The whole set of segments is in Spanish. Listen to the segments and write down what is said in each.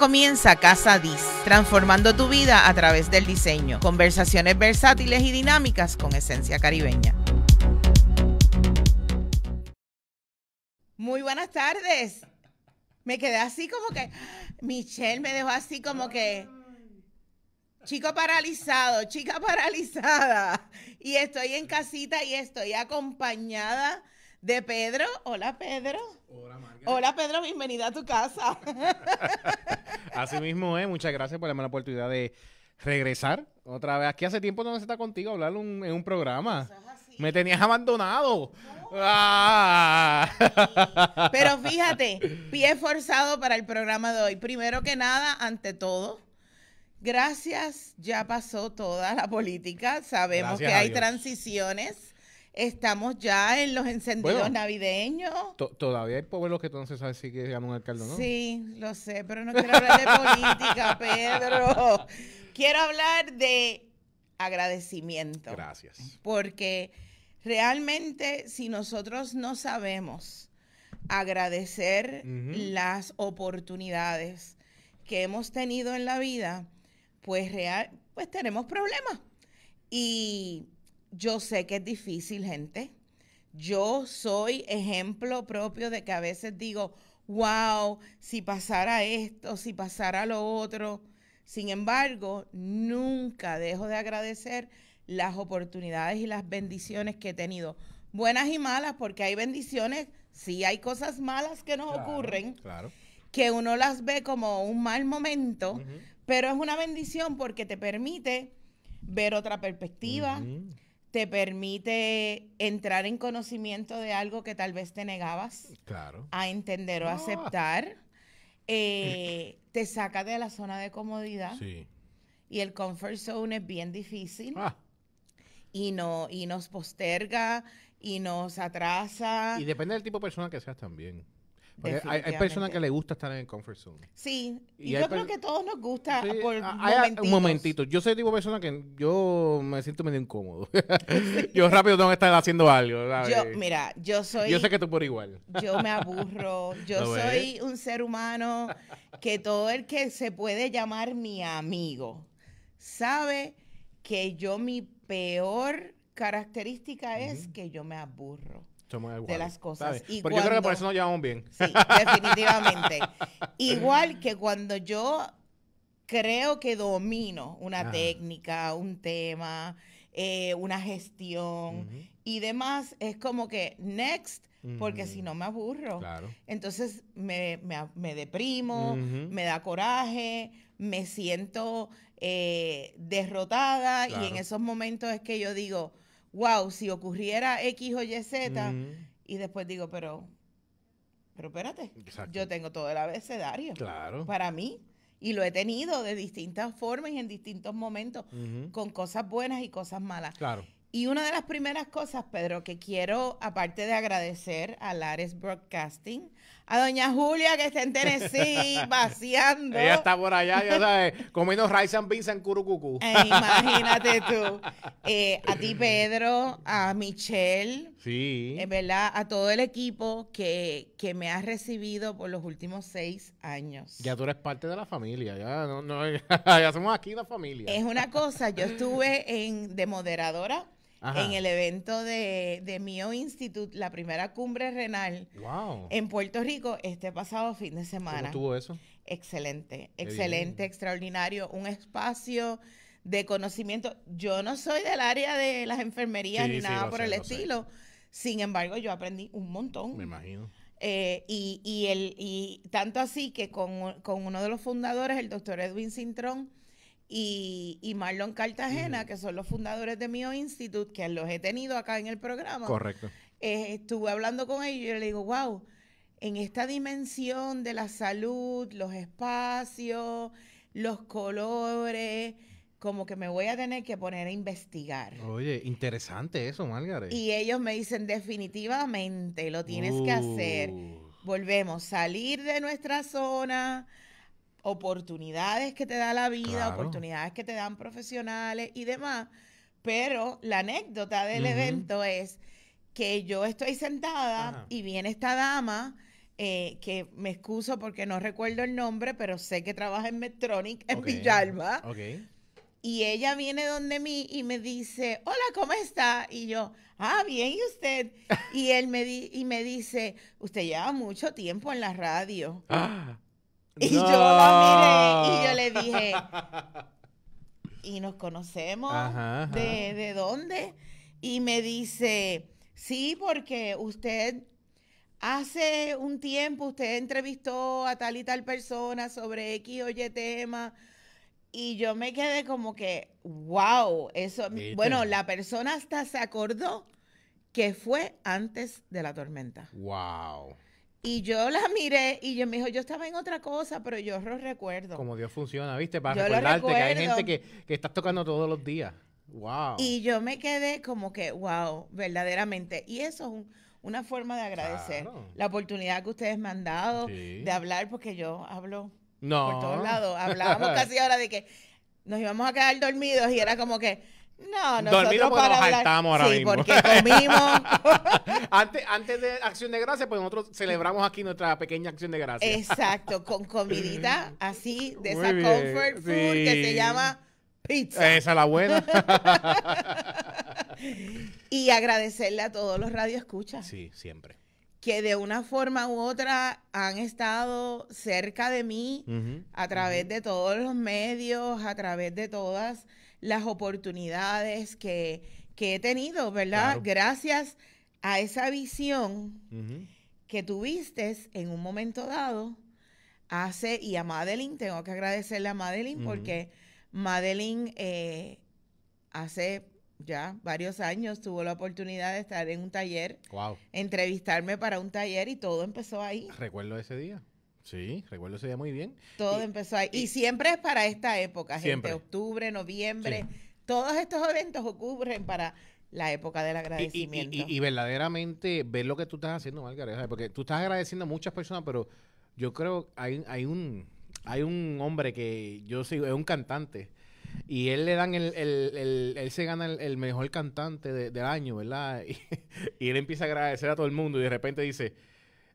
comienza Casa Dis, transformando tu vida a través del diseño, conversaciones versátiles y dinámicas con esencia caribeña. Muy buenas tardes. Me quedé así como que Michelle me dejó así como que chico paralizado, chica paralizada. Y estoy en casita y estoy acompañada de Pedro. Hola Pedro. Hola, Pedro, bienvenida a tu casa. Así mismo muchas gracias por darme la oportunidad de regresar otra vez. Aquí hace tiempo no se está contigo hablar en un programa. Me tenías abandonado. Ah. Pero fíjate, pie forzado para el programa de hoy. Primero que nada, ante todo, gracias, ya pasó toda la política. Sabemos que hay transiciones Estamos ya en los encendidos navideños. Todavía hay pueblos que entonces sabe si que llaman alcalde no. Sí, lo sé, pero no quiero hablar de política, Pedro. Quiero hablar de agradecimiento. Gracias. Porque realmente si nosotros no sabemos agradecer las oportunidades que hemos tenido en la vida, pues real, pues tenemos problemas. Y yo sé que es difícil, gente. Yo soy ejemplo propio de que a veces digo, wow, si pasara esto, si pasara lo otro. Sin embargo, nunca dejo de agradecer las oportunidades y las bendiciones que he tenido. Buenas y malas, porque hay bendiciones, sí hay cosas malas que nos ocurren, claro. que uno las ve como un mal momento, pero es una bendición porque te permite ver otra perspectiva te permite entrar en conocimiento de algo que tal vez te negabas a entender o ah. aceptar. Eh, te saca de la zona de comodidad. Sí. Y el comfort zone es bien difícil. Ah. Y, no, y nos posterga y nos atrasa. Y depende del tipo de persona que seas también. Hay, personas que les gusta estar en el comfort zone. Sí, yo creo que a todos nos gusta ah, un momentito. Yo soy el tipo de persona que yo me siento medio incómodo. yo rápido tengo que estar haciendo algo. Yo, mira, yo soy... Yo sé que tú por igual. yo me aburro. Yo soy un ser humano que todo el que se puede llamar mi amigo sabe que yo mi peor característica es que yo me aburro de las cosas. Porque yo creo que por eso nos llevamos bien. Sí, definitivamente. Igual que cuando yo creo que domino una técnica, un tema, eh, una gestión y demás, es como que next, porque si no me aburro. Claro. Entonces me, deprimo, me da coraje, me siento eh, derrotada y en esos momentos es que yo digo, wow, si ocurriera X o Y, Z, mm. y después digo, pero, pero espérate, yo tengo todo el abecedario. Para mí. Y lo he tenido de distintas formas y en distintos momentos, con cosas buenas y cosas malas. Claro. Y una de las primeras cosas, Pedro, que quiero, aparte de agradecer a Lares Broadcasting, a doña Julia que está en Tennessee vaciando. Ella está por allá, ya sabes, comiendo rice and beans en curucucú. Eh, imagínate tú. Eh, a ti, Pedro, a Michelle. Sí. en eh, verdad, a todo el equipo que, me has recibido por los últimos seis años. Ya tú eres parte de la familia, ya, no, ya somos aquí la familia. Es una cosa, yo estuve en, de moderadora en el evento de, de Mio Institute, la primera cumbre renal en Puerto Rico este pasado fin de semana. ¿Cómo tuvo eso? Excelente, excelente, extraordinario, un espacio de conocimiento. Yo no soy del área de las enfermerías ni nada por el estilo, sin embargo yo aprendí un montón. Me imagino. Eh, y, el, y tanto así que con, con uno de los fundadores, el doctor Edwin Cintrón, y, Marlon Cartagena, que son los fundadores de Mio Institute, que los he tenido acá en el programa. Correcto. Eh, estuve hablando con ellos y yo le digo, wow, en esta dimensión de la salud, los espacios, los colores, como que me voy a tener que poner a investigar. Oye, interesante eso, Margaret. Y ellos me dicen, definitivamente, lo tienes que hacer. Uh. Volvemos, a salir de nuestra zona, oportunidades que te da la vida, oportunidades que te dan profesionales y demás. Pero la anécdota del evento es que yo estoy sentada y viene esta dama. Eh, que me excuso porque no recuerdo el nombre, pero sé que trabaja en Medtronic, en okay. Okay. Y ella viene donde mí y me dice, hola, ¿cómo está? Y yo, ah, bien, ¿y usted? y él me, y me dice, usted lleva mucho tiempo en la radio. Ah. Y yo la miré y yo le dije, ¿y nos conocemos? ¿De, dónde? Y me dice, sí, porque usted hace un tiempo usted entrevistó a tal y tal persona sobre X o Y tema. Y yo me quedé como que, wow, eso. Bueno, la persona hasta se acordó que fue antes de la tormenta. Wow. Y yo la miré y yo me dijo, yo estaba en otra cosa, pero yo los recuerdo. Como Dios funciona, ¿viste? Para recordarte que hay gente que, estás tocando todos los días. Wow. Y yo me quedé como que, wow, verdaderamente. Y eso es una forma de agradecer la oportunidad que ustedes me han dado de hablar, porque yo hablo por todos lados. Hablábamos casi ahora de que nos íbamos a quedar dormidos y era como que no, no. Dormimos para nos ahora sí, porque comimos. antes, de Acción de Gracia, pues nosotros celebramos aquí nuestra pequeña Acción de Gracia. Exacto, con comidita así, de esa comfort food que se llama pizza. Esa es la buena. y agradecerle a todos los radioescuchas. Sí, siempre. Que de una forma u otra han estado cerca de mí a través de todos los medios, a través de todas las oportunidades que, he tenido, ¿verdad? Gracias a esa visión que tuviste en un momento dado, hace, y a Madeline, tengo que agradecerle a Madeline porque Madeline eh, hace ya varios años tuvo la oportunidad de estar en un taller, entrevistarme para un taller y todo empezó ahí. Recuerdo ese día. Sí, recuerdo ese día muy bien. Todo empezó ahí. Y, siempre es para esta época, gente. Octubre, noviembre. Todos estos eventos ocurren para la época del agradecimiento. Y, verdaderamente ver lo que tú estás haciendo, Margarita, porque tú estás agradeciendo a muchas personas, pero yo creo hay, hay un hay un hombre que yo sigo, es un cantante. Y él le dan el, el, él se gana el, mejor cantante del año, ¿verdad? y él empieza a agradecer a todo el mundo y de repente dice,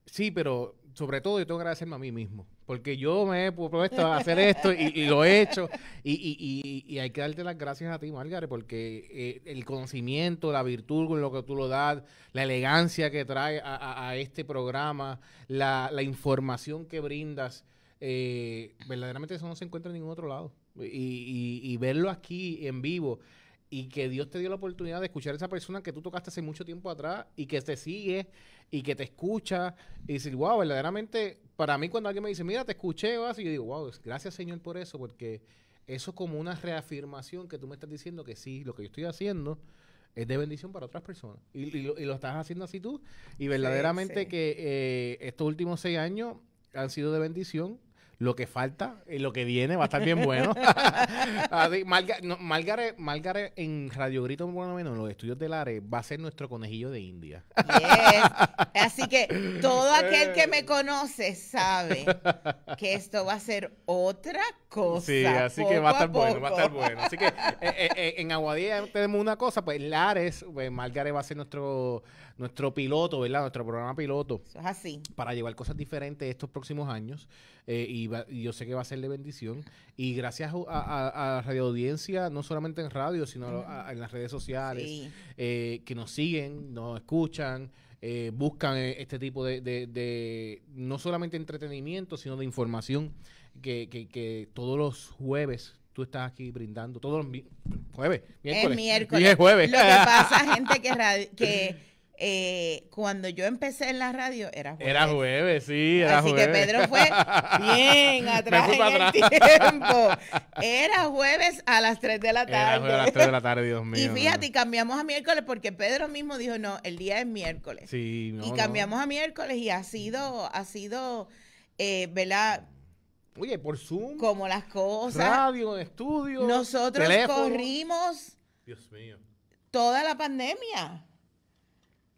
sí, pero sobre todo yo tengo que agradecerme a mí mismo, porque yo me he propuesto hacer esto y, lo he hecho. Y, hay que darte las gracias a ti, Margaret, porque eh, el conocimiento, la virtud con lo que tú lo das, la elegancia que trae a, este programa, la, información que brindas, eh, verdaderamente eso no se encuentra en ningún otro lado. y verlo aquí en vivo y que Dios te dio la oportunidad de escuchar a esa persona que tú tocaste hace mucho tiempo atrás y que te sigue y que te escucha y decir, wow, verdaderamente, para mí cuando alguien me dice, mira, te escuché, vas, y yo digo, wow, gracias Señor por eso, porque eso es como una reafirmación que tú me estás diciendo que sí, lo que yo estoy haciendo es de bendición para otras personas. Y, lo, estás haciendo así tú. Y verdaderamente que eh, estos últimos seis años han sido de bendición lo que falta y eh, lo que viene va a estar bien bueno. Así, en Radio Grito Bueno Menos, en los estudios de Lares, va a ser nuestro conejillo de India. Así que todo aquel que me conoce sabe que esto va a ser otra cosa. Sí, así que va a estar bueno, va a estar bueno. Así que eh, eh, en Aguadilla tenemos una cosa, pues Lares, pues va a ser nuestro nuestro piloto, ¿verdad? Nuestro programa piloto. Eso es así. Para llevar cosas diferentes estos próximos años. Eh, y, yo sé que va a ser de bendición. Y gracias a, la Radio Audiencia, no solamente en radio, sino en las redes sociales, eh, que nos siguen, nos escuchan. Eh, buscan este tipo de, no solamente entretenimiento, sino de información que, todos los jueves tú estás aquí brindando todos los jueves, miércoles. Es miércoles. Y es jueves. Lo que pasa, gente, que eh, cuando yo empecé en la radio era jueves. Era jueves, sí, era Así que Pedro fue bien atrás en el tiempo. Era jueves a las 3 de la tarde. a las 3 de la tarde, Dios mío. Y fíjate, cambiamos a miércoles porque Pedro mismo dijo, no, el día es miércoles. Sí, Y cambiamos a miércoles y ha sido, ha sido, eh, ¿verdad? Oye, por Zoom. Como las cosas. Radio, estudio. Nosotros corrimos. Dios mío. Toda la pandemia.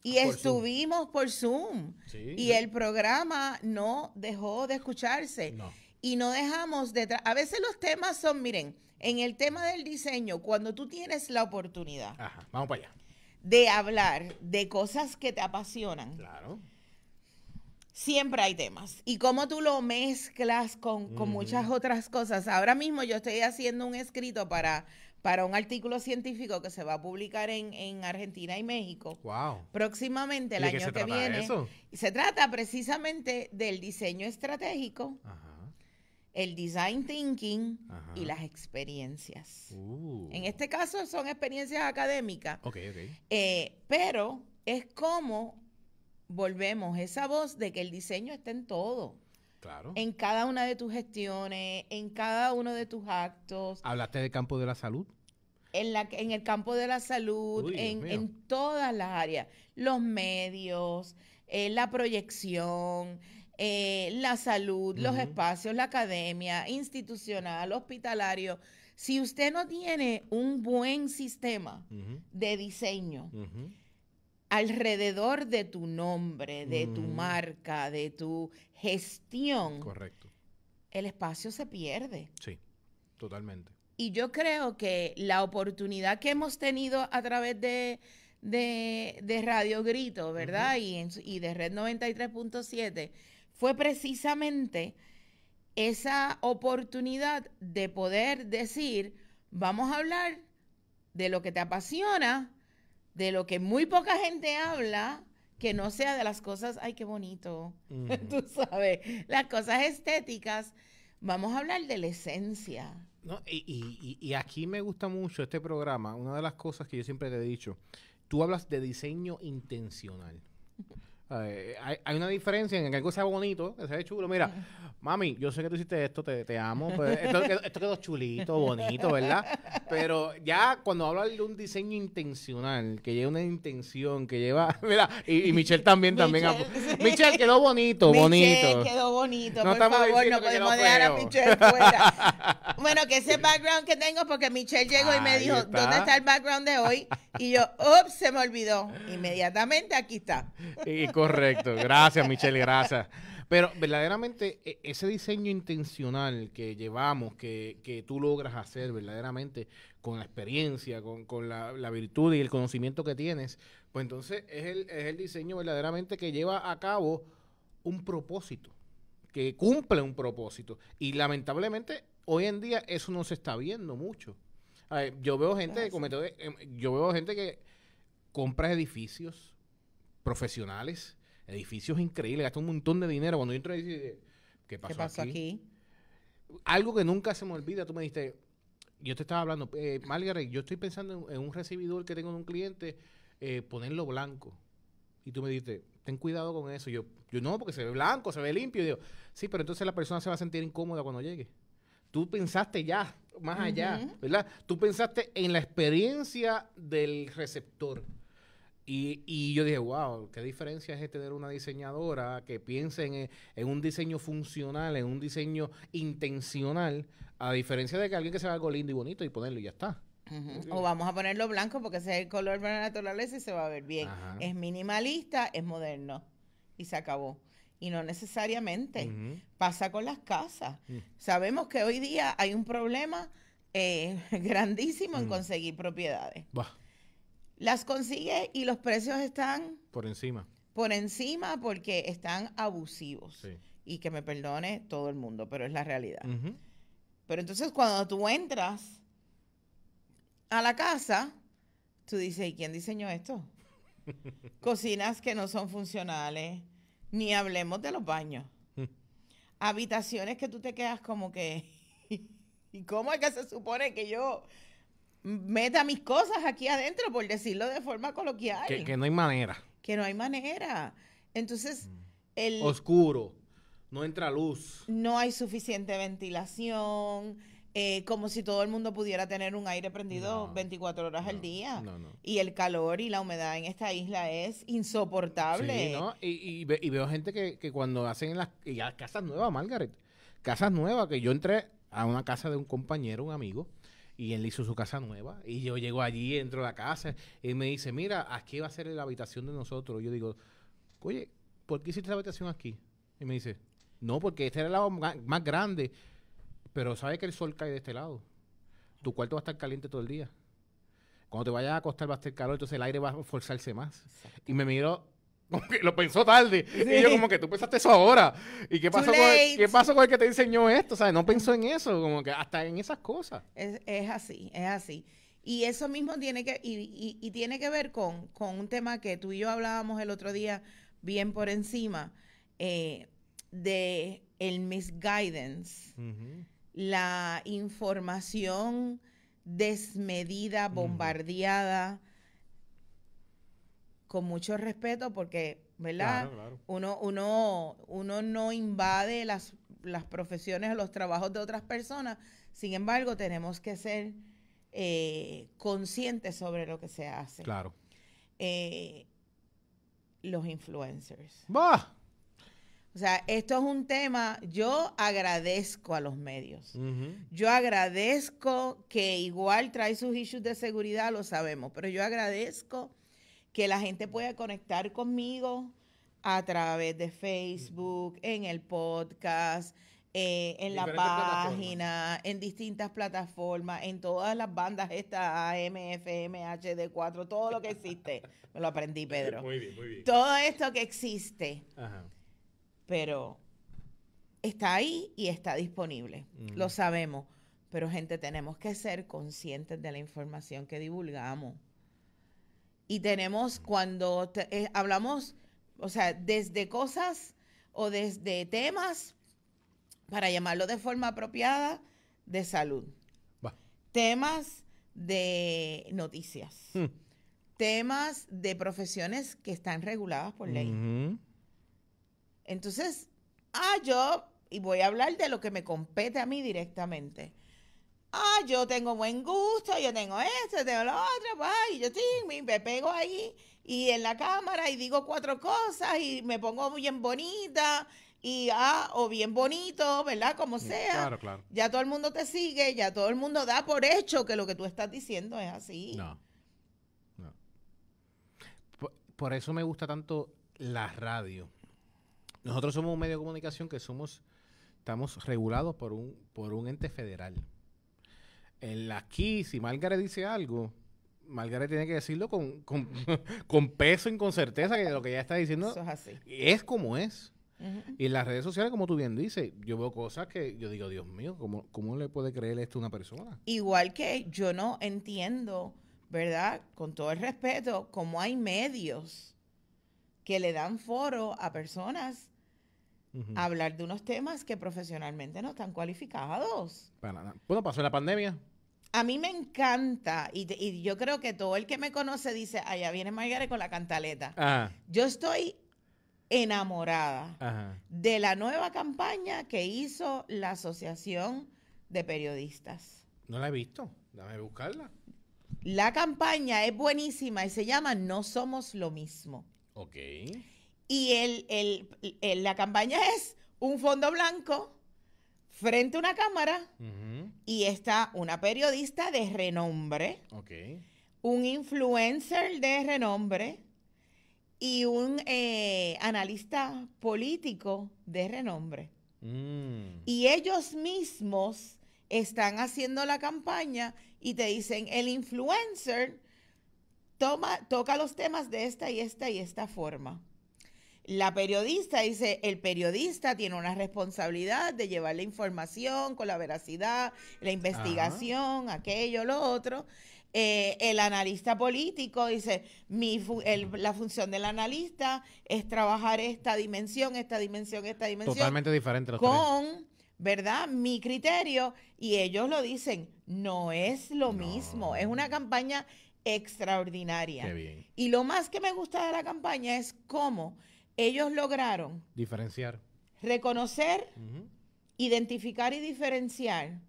Y estuvimos por Zoom. y el programa no dejó de escucharse. Y no dejamos de... A veces los temas son, miren, en el tema del diseño, cuando tú tienes la oportunidad... Ajá, vamos para allá. De hablar de cosas que te apasionan. Claro. Siempre hay temas. Y cómo tú lo mezclas con, muchas otras cosas. Ahora mismo yo estoy haciendo un escrito para para un artículo científico que se va a publicar en, Argentina y México. Próximamente, el año que viene. Se trata precisamente del diseño estratégico, el design thinking y las experiencias. Uh. En este caso son experiencias académicas. Eh, pero es como volvemos esa voz de que el diseño está en todo. En cada una de tus gestiones, en cada uno de tus actos. ¿Hablaste del campo de la salud? En, la, en el campo de la salud, en, todas las áreas, los medios, eh, la proyección, eh, la salud, los espacios, la academia, institucional, hospitalario. Si usted no tiene un buen sistema de diseño, alrededor de tu nombre, de tu mm. marca, de tu gestión, Correcto. el espacio se pierde. Sí, totalmente. Y yo creo que la oportunidad que hemos tenido a través de, Radio Grito, ¿verdad? y de Red 93.7 fue precisamente esa oportunidad de poder decir, vamos a hablar de lo que te apasiona, de lo que muy poca gente habla, que no sea de las cosas, ay, qué bonito, tú sabes, las cosas estéticas, vamos a hablar de la esencia. y, y, aquí me gusta mucho este programa, una de las cosas que yo siempre te he dicho, tú hablas de diseño intencional. Eh, hay, una diferencia en que algo sea bonito, que sea chulo. Mira, mami, yo sé que tú hiciste esto, te, amo. Pues, esto, quedó chulito, bonito, ¿verdad? Pero ya cuando hablo de un diseño intencional, que lleva una intención, que lleva. Mira, y, Michelle también, también. Michelle, quedó bonito, bonito. quedó bonito. No por favor, no podemos dejar a Michelle fuera. bueno, que ese background que tengo, porque Michelle llegó y me dijo, ¿dónde está el background de hoy? Y yo, ups, se me olvidó. Inmediatamente aquí está. Y, Correcto, gracias Michelle, gracias. Pero verdaderamente e, ese diseño intencional que llevamos, que, tú logras hacer verdaderamente con la experiencia, con, la, virtud y el conocimiento que tienes, pues entonces es el, diseño verdaderamente que lleva a cabo un propósito, que cumple un propósito. Y lamentablemente hoy en día eso no se está viendo mucho. yo veo gente, que em, yo veo gente que compra edificios, profesionales, edificios increíbles, gastan un montón de dinero. Cuando yo entré, dije, ¿qué pasó, ¿Qué pasó aquí? Algo que nunca se me olvida, tú me dijiste, yo te estaba hablando, eh, yo estoy pensando en, un recibidor que tengo en un cliente, eh, ponerlo blanco. Y tú me dijiste, ten cuidado con eso. Yo, yo no, porque se ve blanco, se ve limpio. Y digo, sí, pero entonces la persona se va a sentir incómoda cuando llegue. Tú pensaste ya, más allá, ¿verdad? Tú pensaste en la experiencia del receptor. Y, y, yo dije, wow, qué diferencia es tener una diseñadora que piense eh, en, un diseño funcional, en un diseño intencional, a diferencia de que alguien que se vea algo lindo y bonito y ponerlo y ya está. O vamos a ponerlo blanco porque ese es el color de la naturaleza y se va a ver bien. Es minimalista, es moderno y se acabó. Y no necesariamente. Pasa con las casas. Mm. Sabemos que hoy día hay un problema eh, grandísimo en mm. conseguir propiedades las consigue y los precios están... Por encima. Por encima porque están abusivos. Y que me perdone todo el mundo, pero es la realidad. Pero entonces cuando tú entras a la casa, tú dices, ¿y quién diseñó esto? Cocinas que no son funcionales, ni hablemos de los baños. Habitaciones que tú te quedas como que... ¿Y cómo es que se supone que yo meta mis cosas aquí adentro, por decirlo de forma coloquial. Que, no hay manera. Que no hay manera. Entonces, mm. el... Oscuro, no entra luz. No hay suficiente ventilación. Eh, como si todo el mundo pudiera tener un aire prendido 24 horas al día. y el calor y la humedad en esta isla es insoportable. Sí, y, y, veo gente que, que cuando hacen las, y las casas nuevas, Margaret, casas nuevas, que yo entré a una casa de un compañero, un amigo, y él hizo su casa nueva. Y yo llego allí, entro a la casa, y me dice, mira, aquí va a ser la habitación de nosotros. Yo digo, oye, ¿por qué hiciste la habitación aquí? Y me dice, no, porque este era el lado más grande. Pero sabes que el sol cae de este lado. Tu cuarto va a estar caliente todo el día. Cuando te vayas a acostar va a estar calor, entonces el aire va a forzarse más. Y me miró como que lo pensó tarde. Y yo como que tú pensaste eso ahora. ¿Y qué pasó, con el, qué pasó que te enseñó esto? O sea, no pensó en eso, como que hasta en esas cosas. Es, así, es así. Y eso mismo tiene que, y, tiene que ver con, un tema que tú y yo hablábamos el otro día bien por encima, eh, de el misguidance, la información desmedida, bombardeada, con mucho respeto porque, ¿verdad? Claro, Uno, no invade las, profesiones o los trabajos de otras personas, sin embargo, tenemos que ser eh, conscientes sobre lo que se hace. Claro. Eh, los influencers. ¡Bah! O sea, esto es un tema, yo agradezco a los medios. Yo agradezco que igual trae sus issues de seguridad, lo sabemos, pero yo agradezco que la gente pueda conectar conmigo a través de Facebook, en el podcast, eh, en la página, en distintas plataformas, en todas las bandas, esta AMFMHD FM, 4 todo lo que existe. Me lo aprendí, Pedro. Muy bien, muy bien. Todo esto que existe. Pero está ahí y está disponible. Lo sabemos. Pero, gente, tenemos que ser conscientes de la información que divulgamos. Y tenemos cuando eh, hablamos, o sea, desde cosas o desde temas, para llamarlo de forma apropiada, de salud. Temas de noticias. Hmm. Temas de profesiones que están reguladas por ley. Entonces, ah, yo, y voy a hablar de lo que me compete a mí directamente. Ah, yo tengo buen gusto, yo tengo esto, tengo lo otro, pues, yo sí, me pego ahí y en la cámara y digo cuatro cosas y me pongo bien bonita y ah, o bien bonito, ¿verdad? Como mm, sea. Claro, claro. Ya todo el mundo te sigue, ya todo el mundo da por hecho que lo que tú estás diciendo es así. No. no. Por, por eso me gusta tanto la radio. Nosotros somos un medio de comunicación que somos, estamos regulados por un, por un ente federal. En la aquí, si Margaret dice algo, Margaret tiene que decirlo con, peso y con certeza que lo que ella está diciendo es, como es. Y en las redes sociales, como tú bien dices, yo veo cosas que yo digo, Dios mío, ¿cómo, cómo le puede creer esto a una persona? Igual que yo no entiendo, ¿verdad? Con todo el respeto, cómo hay medios que le dan foro a personas hablar de unos temas que profesionalmente no están cualificados. Bueno, pasó la pandemia. A mí me encanta, y, yo creo que todo el que me conoce dice, allá viene Margaret con la cantaleta. Yo estoy enamorada de la nueva campaña que hizo la Asociación de Periodistas. No la he visto, dame buscarla. La campaña es buenísima y se llama No Somos lo mismo. Ok. Y el, la campaña es un fondo blanco frente a una cámara y está una periodista de renombre, un influencer de renombre y un eh, analista político de renombre. Mm. Y ellos mismos están haciendo la campaña y te dicen, el influencer toma, toca los temas de esta y esta y esta forma. La periodista dice, el periodista tiene una responsabilidad de llevar la información con la veracidad, la investigación, aquello, lo otro. Eh, el analista político dice, la función del analista es trabajar esta dimensión, esta dimensión, esta dimensión. Totalmente diferente. con, ¿verdad? Mi criterio. Y ellos lo dicen, no es lo mismo. Es una campaña extraordinaria. Qué bien. Y lo más que me gusta de la campaña es cómo ellos lograron diferenciar, reconocer, identificar y diferenciar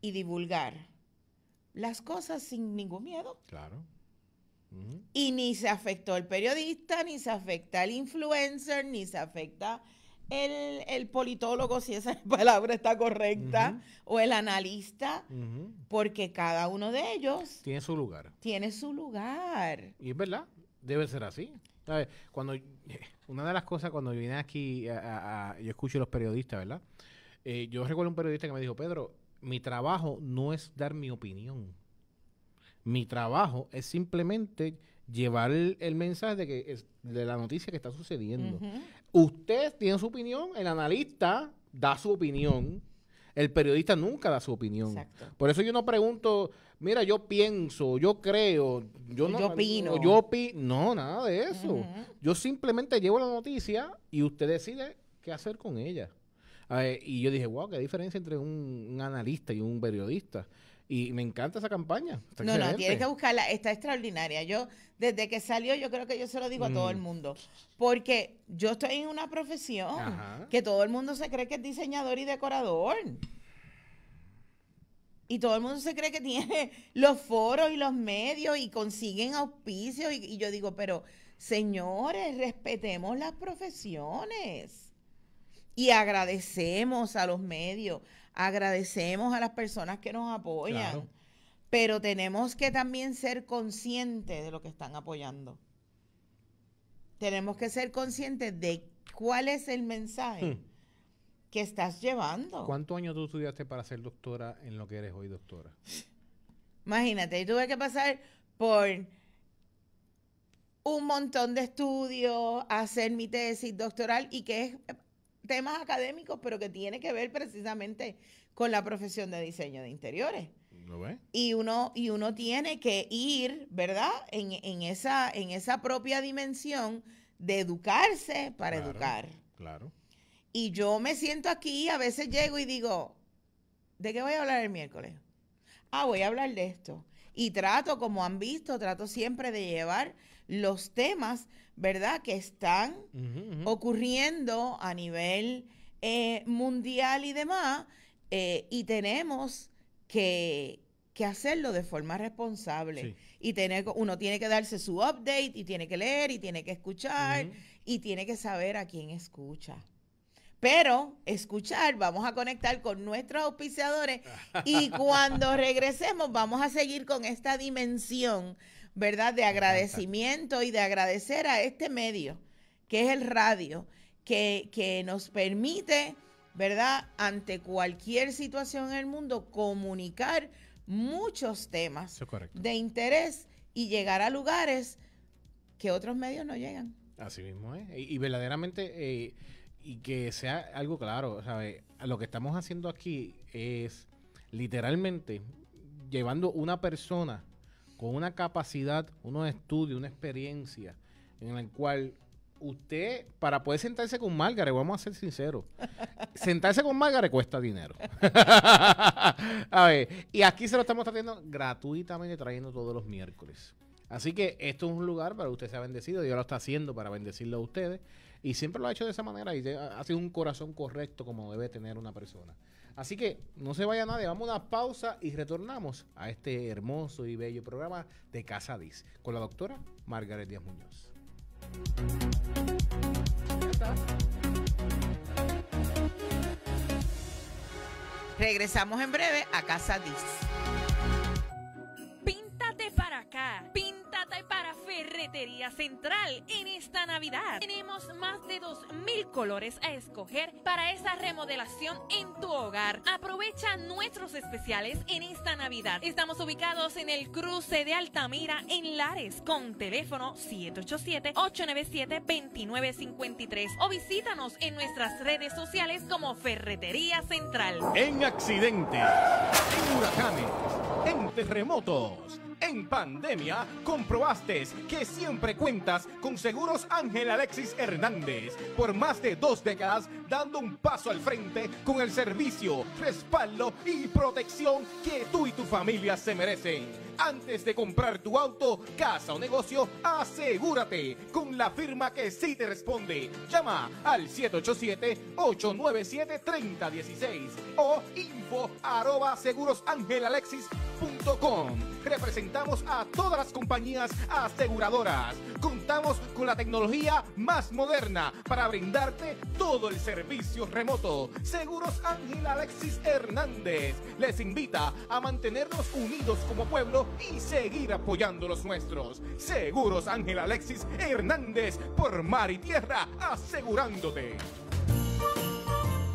y divulgar las cosas sin ningún miedo. Claro. Y ni se afectó el periodista, ni se afecta el influencer, ni se afecta el, el politólogo, si esa palabra está correcta, o el analista, porque cada uno de ellos... Tiene su lugar. Tiene su lugar. Y es verdad, debe ser así. Cuando una de las cosas cuando yo vine aquí, a, yo escucho a los periodistas, ¿verdad? Eh, yo recuerdo un periodista que me dijo, Pedro, mi trabajo no es dar mi opinión. Mi trabajo es simplemente llevar el, mensaje de, que de la noticia que está sucediendo. Usted tiene su opinión, el analista da su opinión, el periodista nunca da su opinión. Por eso yo no pregunto, mira, yo pienso, yo creo, yo no. Yo opino. Yo opino. No, nada de eso. Yo simplemente llevo la noticia y usted decide qué hacer con ella. y yo dije, wow, qué diferencia entre un, analista y un periodista. Y me encanta esa campaña. no, no, tienes que buscarla. Está extraordinaria. Yo, desde que salió, yo creo que yo se lo digo a todo el mm. mundo. Porque yo estoy en una profesión que todo el mundo se cree que es diseñador y decorador. Y todo el mundo se cree que tiene los foros y los medios y consiguen auspicios. Y, yo digo, pero señores, respetemos las profesiones. Y agradecemos a los medios, agradecemos a las personas que nos apoyan. Pero tenemos que también ser conscientes de lo que están apoyando. Tenemos que ser conscientes de cuál es el mensaje. Hmm que estás llevando. ¿Cuántos años tú estudiaste para ser doctora en lo que eres hoy doctora? Imagínate, yo tuve que pasar por un montón de estudios, hacer mi tesis doctoral y que es temas académicos, pero que tiene que ver precisamente con la profesión de diseño de interiores. ¿Lo ves? Y uno, y uno tiene que ir, ¿verdad? En, esa, en esa propia dimensión de educarse para educar. Claro. Y yo me siento aquí, a veces llego y digo, ¿de qué voy a hablar el miércoles? Ah, voy a hablar de esto. Y trato, como han visto, trato siempre de llevar los temas, ¿verdad?, que están ocurriendo a nivel eh, mundial y demás. Eh, y tenemos que, hacerlo de forma responsable. Y tener, uno tiene que darse su update y tiene que leer y tiene que escuchar y tiene que saber a quién escucha. Pero escuchar, vamos a conectar con nuestros auspiciadores y cuando regresemos vamos a seguir con esta dimensión, ¿verdad? De agradecimiento y de agradecer a este medio, que es el radio, que, nos permite, ¿verdad? Ante cualquier situación en el mundo, comunicar muchos temas de interés y llegar a lugares que otros medios no llegan. Así mismo es. Y, verdaderamente... Eh, y que sea algo claro, ¿sabes? Lo que estamos haciendo aquí es literalmente llevando una persona con una capacidad, unos estudios, una experiencia en la cual usted, para poder sentarse con Margaret, vamos a ser sinceros, sentarse con Margaret cuesta dinero. a ver, y aquí se lo estamos trayendo gratuitamente, trayendo todos los miércoles. Así que esto es un lugar para que usted sea bendecido. Dios lo está haciendo para bendecirlo a ustedes. Y siempre lo ha hecho de esa manera y hace un corazón correcto como debe tener una persona. Así que no se vaya nadie, vamos a una pausa y retornamos a este hermoso y bello programa de Casa Diz con la doctora Margaret Díaz Muñoz. Regresamos en breve a Casa Diz. Píntate para acá para Ferretería Central en esta Navidad. Tenemos más de 2.000 colores a escoger para esa remodelación en tu hogar. Aprovecha nuestros especiales en esta Navidad. Estamos ubicados en el cruce de Altamira en Lares con teléfono 787-897-2953 o visítanos en nuestras redes sociales como Ferretería Central. En accidentes, en huracanes, en terremotos. En pandemia, comprobaste que siempre cuentas con Seguros Ángel Alexis Hernández. Por más de dos décadas, dando un paso al frente con el servicio, respaldo y protección que tú y tu familia se merecen. Antes de comprar tu auto, casa o negocio, asegúrate con la firma que sí te responde. Llama al 787-897-3016 o info arroba alexis. Representamos a todas las compañías aseguradoras. Contamos con la tecnología más moderna para brindarte todo el servicio remoto. Seguros Ángel Alexis Hernández les invita a mantenernos unidos como pueblo y seguir apoyando los nuestros. Seguros Ángel Alexis Hernández por mar y tierra asegurándote.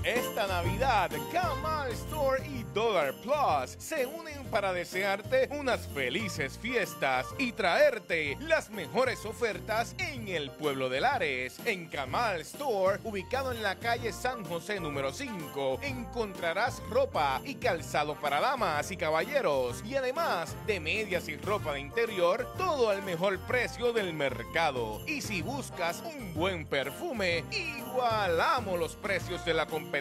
Esta Navidad, Kamal Store y Dollar Plus se unen para desearte unas felices fiestas y traerte las mejores ofertas en el pueblo de Lares. En Kamal Store, ubicado en la calle San José número 5, encontrarás ropa y calzado para damas y caballeros y además de medias y ropa de interior, todo al mejor precio del mercado. Y si buscas un buen perfume, igualamos los precios de la competencia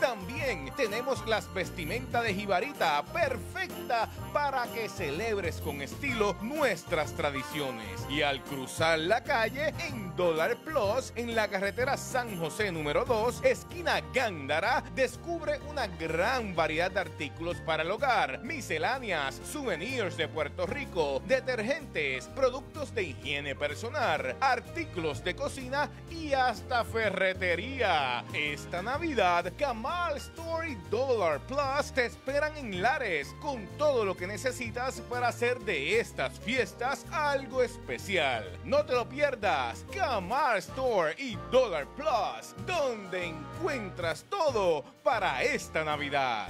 también tenemos las vestimentas de jibarita, perfecta para que celebres con estilo nuestras tradiciones. Y al cruzar la calle en Dollar Plus, en la carretera San José número 2, esquina Gándara, descubre una gran variedad de artículos para el hogar, misceláneas, souvenirs de Puerto Rico, detergentes, productos de higiene personal, artículos de cocina y hasta ferretería. Esta Navidad Navidad, Store y Dollar Plus te esperan en Lares con todo lo que necesitas para hacer de estas fiestas algo especial. No te lo pierdas, Kamal Store y Dollar Plus, donde encuentras todo para esta Navidad.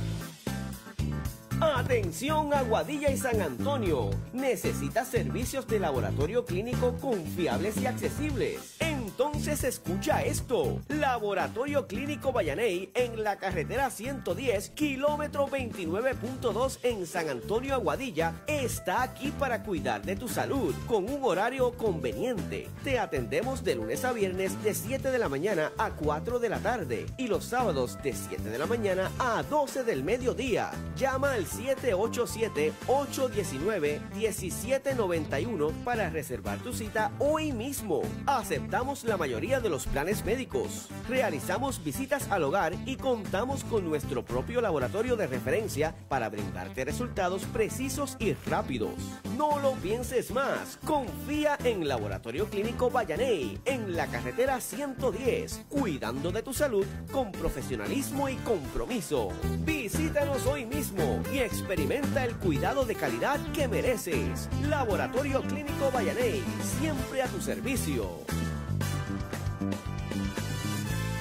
Atención Aguadilla y San Antonio. Necesitas servicios de laboratorio clínico confiables y accesibles. Entonces escucha esto. Laboratorio Clínico Bayaney en la carretera 110, kilómetro 29.2 en San Antonio Aguadilla, está aquí para cuidar de tu salud con un horario conveniente. Te atendemos de lunes a viernes de 7 de la mañana a 4 de la tarde y los sábados de 7 de la mañana a 12 del mediodía. Llama al 787-819-1791 para reservar tu cita hoy mismo. Aceptamos la mayoría de los planes médicos. Realizamos visitas al hogar y contamos con nuestro propio laboratorio de referencia para brindarte resultados precisos y rápidos. No lo pienses más. Confía en Laboratorio Clínico Vallaney, en la carretera 110, cuidando de tu salud con profesionalismo y compromiso. Visítanos hoy mismo y experimenta el cuidado de calidad que mereces. Laboratorio Clínico Bayané. siempre a tu servicio.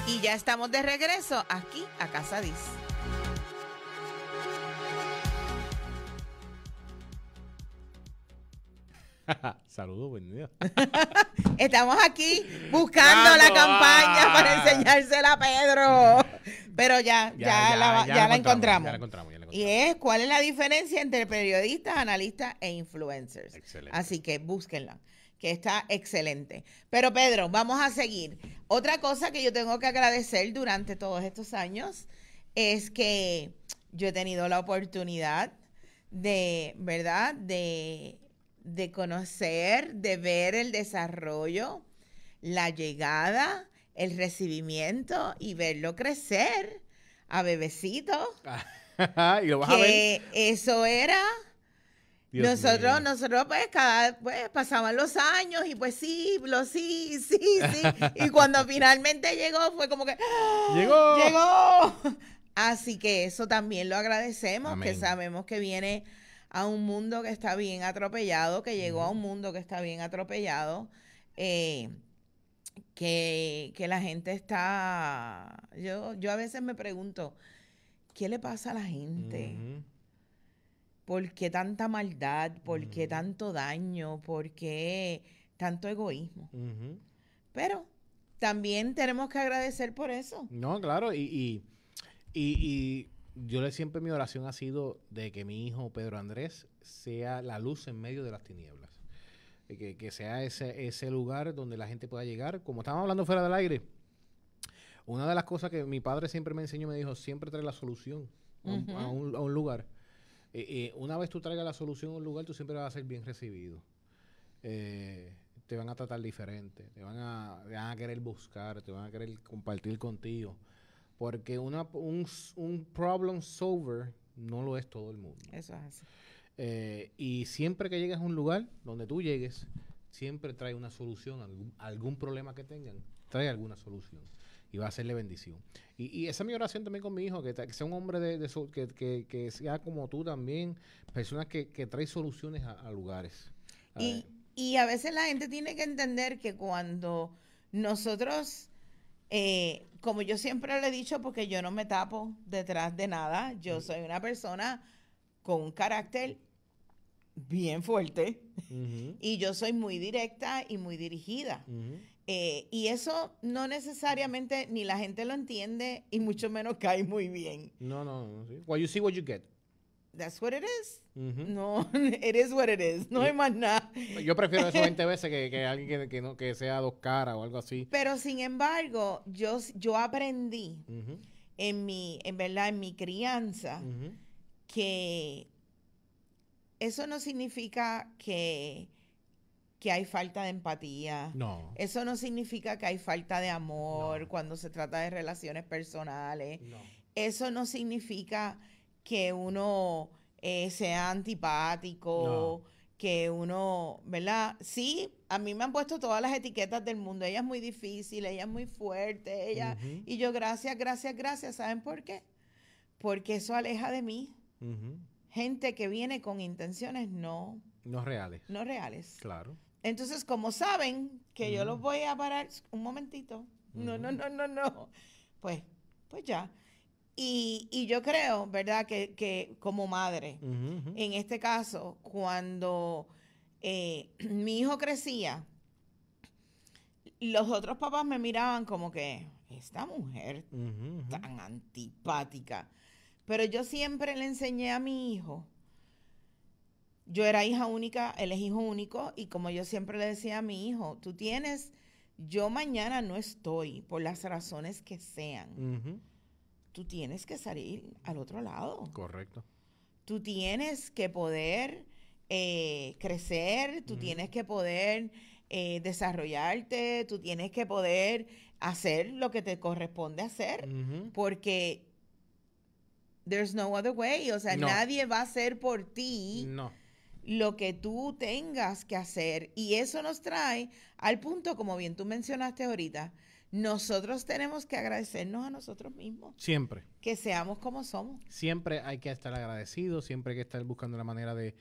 Y ya estamos de regreso aquí a Casa Diz. Saludos, buen día. Estamos aquí buscando la campaña para ah. enseñársela a Pedro. Pero ya, ya, la, encontramos, Y es cuál es la diferencia entre periodistas, analistas e influencers. Así que búsquenla, que está excelente. Pero Pedro, vamos a seguir. Otra cosa que yo tengo que agradecer durante todos estos años es que yo he tenido la oportunidad de, ¿verdad? De, de conocer, de ver el desarrollo, la llegada el recibimiento y verlo crecer a bebecito. y lo vas a ver. Eso era. nosotros, nosotros pues cada pues pasaban los años y pues sí, lo sí, sí, sí. y cuando finalmente llegó fue como que ¡Ah! llegó. Llegó. Así que eso también lo agradecemos, que sabemos que viene a un mundo que está bien atropellado, que llegó a un mundo que está bien atropellado. Eh, que, la gente está... Yo, yo a veces me pregunto, ¿qué le pasa a la gente? porque ¿Por qué tanta maldad? ¿Por qué tanto daño? ¿Por qué tanto egoísmo? Pero también tenemos que agradecer por eso. No, claro, y, y, y, y yo le, siempre mi oración ha sido de que mi hijo Pedro Andrés sea la luz en medio de las tinieblas. Eh, que, sea ese, ese lugar donde la gente pueda llegar. Como estábamos hablando fuera del aire, una de las cosas que mi padre siempre me enseñó, me dijo, siempre trae la solución a, un, lugar. y eh, eh, una vez tú traigas la solución a un lugar, tú siempre vas a ser bien recibido. te van a tratar diferente, te van a, querer buscar, te van a querer compartir contigo. Porque un, un problem solver no lo es todo el mundo. Eso es así. Eh, y siempre que llegues a un lugar, donde tú llegues, siempre trae una solución, algún, algún problema que tengan, trae alguna solución y va a hacerle bendición. Y, esa es mi oración también con mi hijo, que, sea un hombre de, que, sea como tú también, personas que, trae soluciones a, lugares. Eh, y, a veces la gente tiene que entender que cuando nosotros, eh, como yo siempre le he dicho, porque yo no me tapo detrás de nada, yo soy una persona con un carácter bien fuerte y yo soy muy directa y muy dirigida. Eh, y eso no necesariamente ni la gente lo entiende y mucho menos cae muy bien. No, no, no. Well, you see what you get. That's what it is. No, it is what it is. No hay más nada. Yo prefiero eso 20 veces que, alguien que, no, sea dos caras o algo así. Pero sin embargo, yo, yo aprendí en mi, en verdad, en mi crianza que eso no significa que, hay falta de empatía. No. Eso no significa que hay falta de amor cuando se trata de relaciones personales. No. Eso no significa que uno eh, sea antipático. que uno, ¿verdad? Sí, a mí me han puesto todas las etiquetas del mundo. Ella es muy difícil, ella es muy fuerte, ella... Y yo, gracias, gracias, gracias. ¿Saben por qué? Porque eso aleja de mí gente que viene con intenciones no. No reales. No reales. Claro. Entonces, como saben que yo los voy a parar un momentito, no, no, no, no, no, pues, pues ya. Y, yo creo, ¿verdad? Que, como madre, en este caso, cuando eh, mi hijo crecía, los otros papás me miraban como que, esta mujer tan antipática pero yo siempre le enseñé a mi hijo. Yo era hija única, él es hijo único, y como yo siempre le decía a mi hijo, tú tienes, yo mañana no estoy por las razones que sean. Tú tienes que salir al otro lado. Correcto. Tú tienes que poder eh, crecer, tú tienes que poder eh, desarrollarte, tú tienes que poder hacer lo que te corresponde hacer, porque There's no other way. O sea, nadie va a hacer por ti lo que tú tengas que hacer. Y eso nos trae al punto, como bien tú mencionaste ahorita, nosotros tenemos que agradecernos a nosotros mismos. Siempre. Que seamos como somos. Siempre hay que estar agradecido siempre hay que estar buscando la manera de,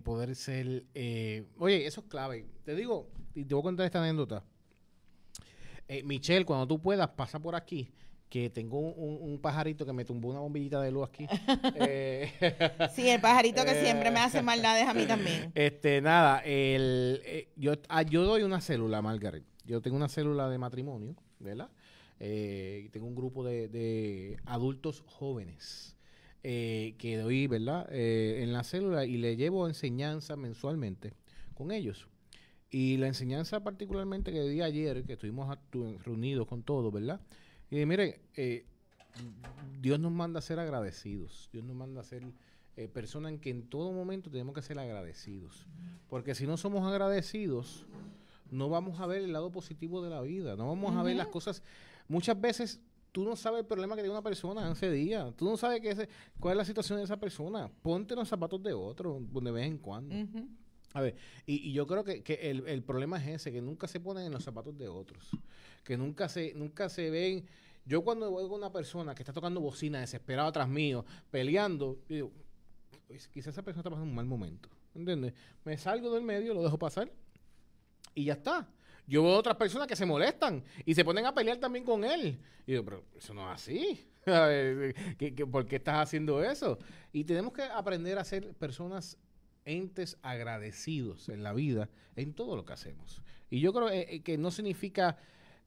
poder ser... Eh, oye, eso es clave. Te digo, y te voy a contar esta anécdota. Eh, Michelle, cuando tú puedas, pasa por aquí que tengo un, pajarito que me tumbó una bombillita de luz aquí. Eh, sí, el pajarito que siempre me hace eh, maldades a mí también. Este, nada, el, eh, yo, ah, yo doy una célula, Margaret. Yo tengo una célula de matrimonio, ¿verdad? tengo un grupo de, de adultos jóvenes que doy, ¿verdad? en la célula y le llevo enseñanza mensualmente con ellos. Y la enseñanza particularmente que di ayer, que estuvimos reunidos con todos, ¿verdad? Y mire, eh, Dios nos manda a ser agradecidos. Dios nos manda a ser eh, personas en que en todo momento tenemos que ser agradecidos. Porque si no somos agradecidos, no vamos a ver el lado positivo de la vida. No vamos a ver las cosas. Muchas veces tú no sabes el problema que tiene una persona en ese día. Tú no sabes qué cuál es la situación de esa persona. Ponte los zapatos de otro de vez en cuando. A ver, y, yo creo que, el, problema es ese, que nunca se ponen en los zapatos de otros, que nunca se, nunca se ven. Yo cuando veo a una persona que está tocando bocina desesperada atrás mío, peleando, yo digo, pues, quizás esa persona está pasando un mal momento, ¿entiendes? Me salgo del medio, lo dejo pasar y ya está. Yo veo otras personas que se molestan y se ponen a pelear también con él. Y yo, pero eso no es así. ¿Qué, qué, por qué estás haciendo eso? Y tenemos que aprender a ser personas entes agradecidos en la vida, en todo lo que hacemos. Y yo creo eh, eh, que, no significa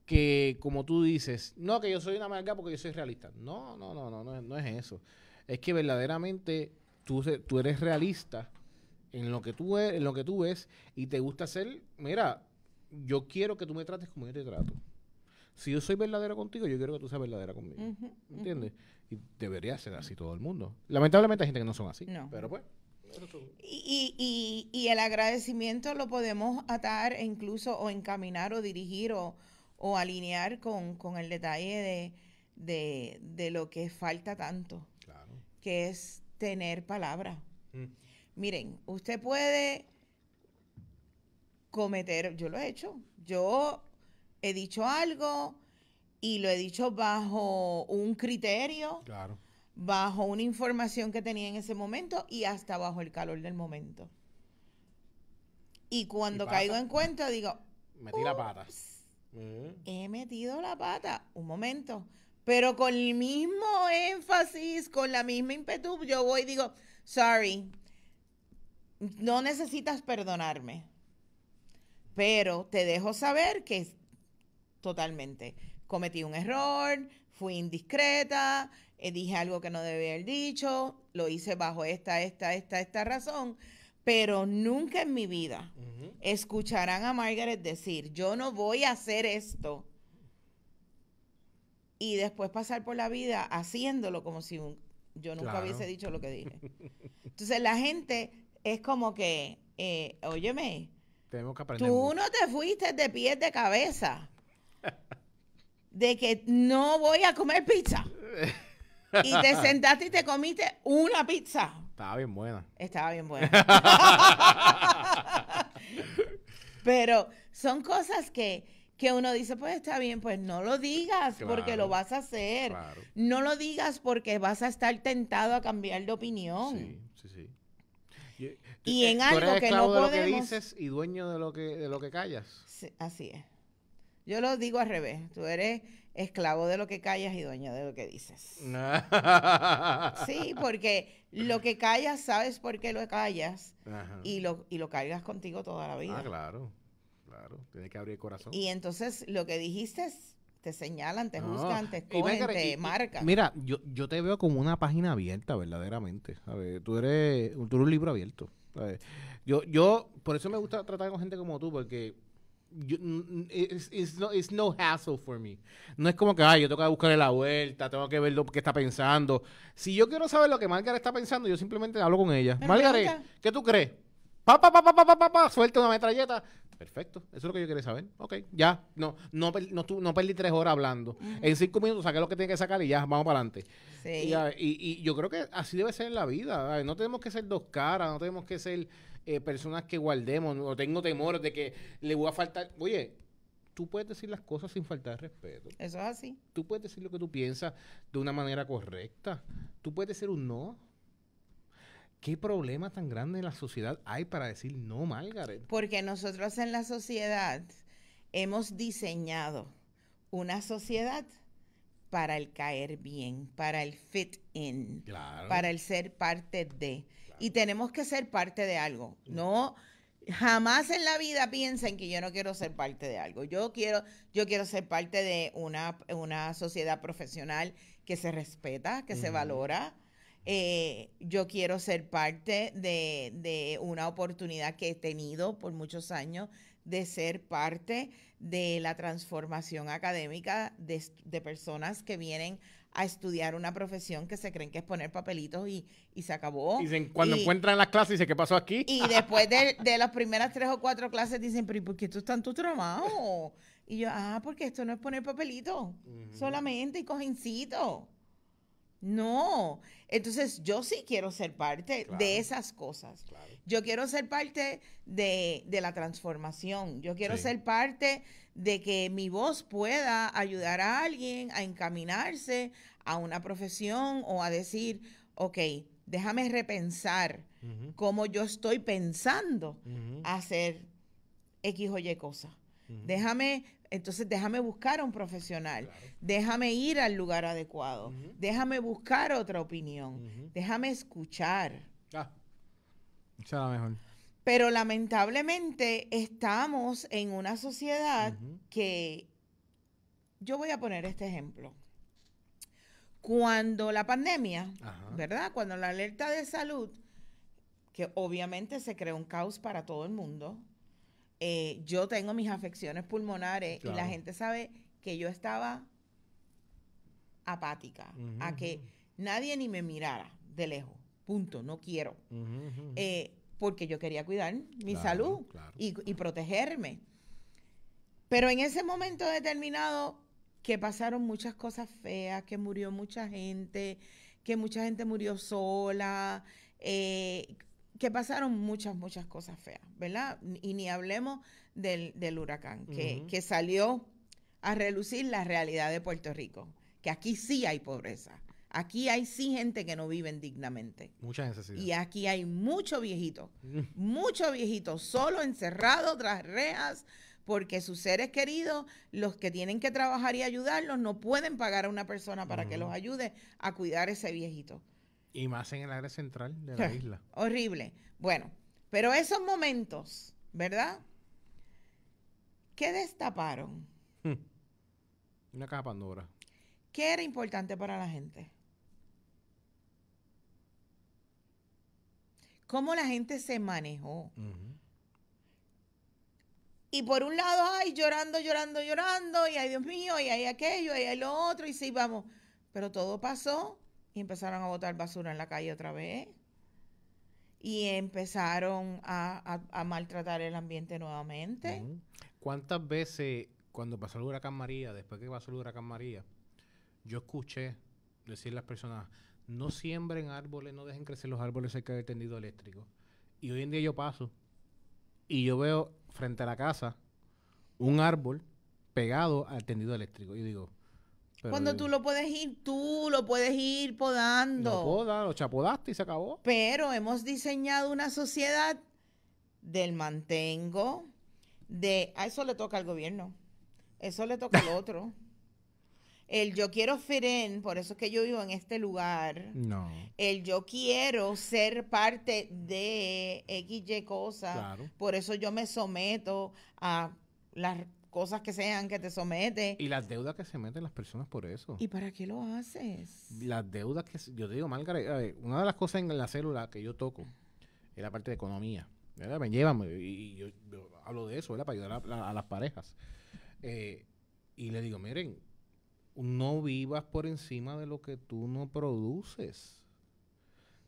que, como tú dices, no, que yo soy una marca porque yo soy realista. No, no, no, no, no, es eso. Es que verdaderamente tú, tú eres realista en lo, que tú, e, en lo que tú ves y te gusta ser mira, yo quiero que tú me trates como yo te trato. Si yo soy verdadero contigo, yo quiero que tú seas verdadera conmigo. ¿Entiendes? Y debería ser así todo el mundo. Lamentablemente hay gente que no son así. Pero pues. Y, el agradecimiento lo podemos atar e incluso o encaminar o dirigir o, alinear con, el detalle de, lo que falta tanto, que es tener palabra. Mm. Miren, usted puede cometer, yo lo he hecho, yo he dicho algo y lo he dicho bajo un criterio. Claro bajo una información que tenía en ese momento y hasta bajo el calor del momento. Y cuando caigo en cuenta, digo... Metí la pata. Mm. He metido la pata. Un momento. Pero con el mismo énfasis, con la misma impetu, yo voy y digo, sorry, no necesitas perdonarme. Pero te dejo saber que totalmente cometí un error, fui indiscreta, eh, dije algo que no debía haber dicho, lo hice bajo esta, esta, esta, esta razón, pero nunca en mi vida escucharán a Margaret decir, yo no voy a hacer esto. Y después pasar por la vida haciéndolo como si yo nunca hubiese dicho lo que dije. Entonces la gente es como que, eh, óyeme, tú no te fuiste de pies de cabeza de que no voy a comer pizza. Y te sentaste y te comiste una pizza. Estaba bien buena. Estaba bien buena. Pero son cosas que, uno dice, pues está bien, pues no lo digas porque lo vas a hacer. No lo digas porque vas a estar tentado a cambiar de opinión. Sí, sí, sí. y eh, eh, en algo que no podemos... que dices y dueño de lo que, lo que callas. así es. Yo lo digo al revés. Tú eres esclavo de lo que callas y dueño de lo que dices. sí, porque lo que callas sabes por qué lo callas y lo, y lo cargas contigo toda la vida. Ah, claro, claro. Tienes que abrir el corazón. Y entonces lo que dijiste te señalan, te ah. juzgan, te escogen, te marcan. Mira, yo, yo te veo como una página abierta, verdaderamente. A ver, tú eres, un libro abierto. yo, yo, por eso me gusta tratar con gente como tú, porque no, no hassle for me. No es como que, ay, yo tengo que buscarle la vuelta, tengo que ver lo que está pensando. Si yo quiero saber lo que Margaret está pensando, yo simplemente hablo con ella. Margaret, ¿qué tú crees? Pa, pa, pa, pa, pa, pa, suelta una metralleta. Perfecto, eso es lo que yo quería saber. Ok, ya, no, no, no, perdí tres horas hablando. En cinco minutos saqué lo que tiene que sacar y ya, vamos para adelante. Y, yo creo que así debe ser en la vida. No tenemos que ser dos caras, no tenemos que ser eh, personas que guardemos, o tengo temor de que le voy a faltar. Oye, tú puedes decir las cosas sin faltar respeto. Eso es así. Tú puedes decir lo que tú piensas de una manera correcta. Tú puedes decir un no. ¿Qué problema tan grande en la sociedad hay para decir no, Margaret? Porque nosotros en la sociedad hemos diseñado una sociedad para el caer bien, para el fit in, para el ser parte de y tenemos que ser parte de algo. No, jamás en la vida piensen que yo no quiero ser parte de algo. Yo quiero, yo quiero ser parte de una, una sociedad profesional que se respeta, que se valora. Eh, yo quiero ser parte de, una oportunidad que he tenido por muchos años de ser parte de la transformación académica de, de personas que vienen a estudiar una profesión que se creen que es poner papelitos y, se acabó. Dicen, cuando encuentran las clases, dicen, ¿qué pasó aquí? Y después de, las primeras tres o cuatro clases dicen, pero ¿y por qué esto en tu trabajo? Y yo, ah, porque esto no es poner papelitos, solamente y cojincitos. No, entonces yo sí quiero ser parte de esas cosas. Yo quiero ser parte de, la transformación. Yo quiero ser parte de que mi voz pueda ayudar a alguien a encaminarse a una profesión o a decir, ok, déjame repensar cómo yo estoy pensando hacer X o Y cosa. Déjame, entonces déjame buscar a un profesional, déjame ir al lugar adecuado, déjame buscar otra opinión, déjame escuchar. Ah. mejor. Pero lamentablemente estamos en una sociedad que, yo voy a poner este ejemplo. Cuando la pandemia, ¿verdad? Cuando la alerta de salud, que obviamente se creó un caos para todo el mundo, eh, yo tengo mis afecciones pulmonares y la gente sabe que yo estaba apática, a que nadie ni me mirara de lejos, punto, no quiero, eh, porque yo quería cuidar mi salud y, protegerme. Pero en ese momento determinado que pasaron muchas cosas feas, que murió mucha gente, que mucha gente murió sola, eh, que pasaron muchas, muchas cosas feas, ¿verdad? Y ni hablemos del, huracán, que, que, salió a relucir la realidad de Puerto Rico, que aquí sí hay pobreza, aquí hay sí gente que no vive dignamente. Muchas necesidades. Y aquí hay mucho viejito, mucho viejito, solo encerrado tras rejas, porque sus seres queridos, los que tienen que trabajar y ayudarlos, no pueden pagar a una persona para que los ayude a cuidar ese viejito. Y más en el área central de la isla. Horrible. Bueno, pero esos momentos, ¿verdad? ¿Qué destaparon? Hmm. Una caja Pandora. ¿Qué era importante para la gente? Cómo la gente se manejó. Y por un lado, ay, llorando, llorando, llorando, y ay, Dios mío, y hay aquello, y hay lo otro, y sí, vamos. Pero todo pasó y empezaron a botar basura en la calle otra vez y empezaron a, maltratar el ambiente nuevamente. ¿Cuántas veces cuando pasó el huracán María, después que pasó el huracán María, yo escuché decir a las personas, no siembren árboles, no dejen crecer los árboles cerca del tendido eléctrico? Y hoy en día yo paso y yo veo frente a la casa un árbol pegado al tendido eléctrico. Y digo, cuando tú lo puedes ir, tú lo puedes ir podando. Lo lo chapodaste y se acabó. Pero hemos diseñado una sociedad del mantengo, de a eso le toca al gobierno, eso le toca al otro. El yo quiero fit por eso es que yo vivo en este lugar. No. El yo quiero ser parte de XY cosa. Por eso yo me someto a las cosas que sean que te somete. Y las deudas que se meten las personas por eso. ¿Y para qué lo haces? Las deudas que, yo te digo, Margaret, una de las cosas en la célula que yo toco es la parte de economía. Me llevan, y, yo, hablo de eso, ¿verdad? Para ayudar a, las parejas. Eh, y le digo, miren, no vivas por encima de lo que tú no produces.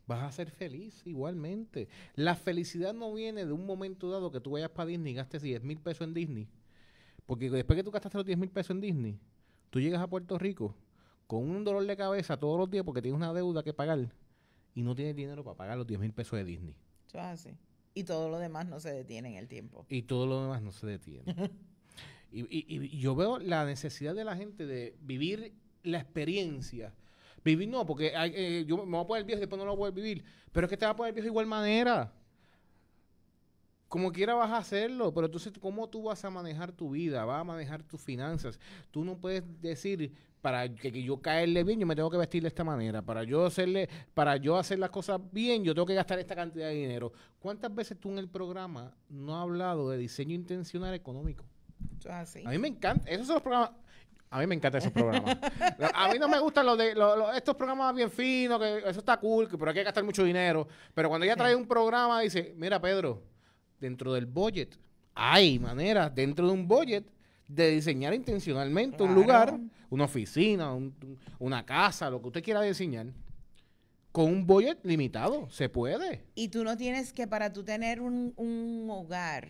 Vas a ser feliz igualmente. La felicidad no viene de un momento dado que tú vayas para Disney y gastes 10 mil pesos en Disney porque después que tú gastaste los 10 mil pesos en Disney, tú llegas a Puerto Rico con un dolor de cabeza todos los días porque tienes una deuda que pagar y no tienes dinero para pagar los 10 mil pesos de Disney. es Y todo lo demás no se detiene en el tiempo. Y todo lo demás no se detiene. y, y, yo veo la necesidad de la gente de vivir la experiencia. Vivir no, porque eh, yo me voy a poner viejo y después no lo voy a vivir. Pero es que te vas a poner viejo de igual manera como quiera vas a hacerlo, pero entonces, ¿cómo tú vas a manejar tu vida? ¿Vas a manejar tus finanzas? Tú no puedes decir, para que, yo caerle bien, yo me tengo que vestir de esta manera. Para yo hacerle, para yo hacer las cosas bien, yo tengo que gastar esta cantidad de dinero. ¿Cuántas veces tú en el programa no has hablado de diseño intencional económico? Ah, a mí me encanta, esos son los programas. A mí me encanta esos programas. a mí no me gustan de estos programas bien finos, que eso está cool, pero hay que gastar mucho dinero. Pero cuando ella trae un programa, dice, mira Pedro, dentro del budget, hay maneras dentro de un budget de diseñar intencionalmente un lugar, una oficina, una casa, lo que usted quiera diseñar. Con un budget limitado, se puede. Y tú no tienes que, para tú tener un, hogar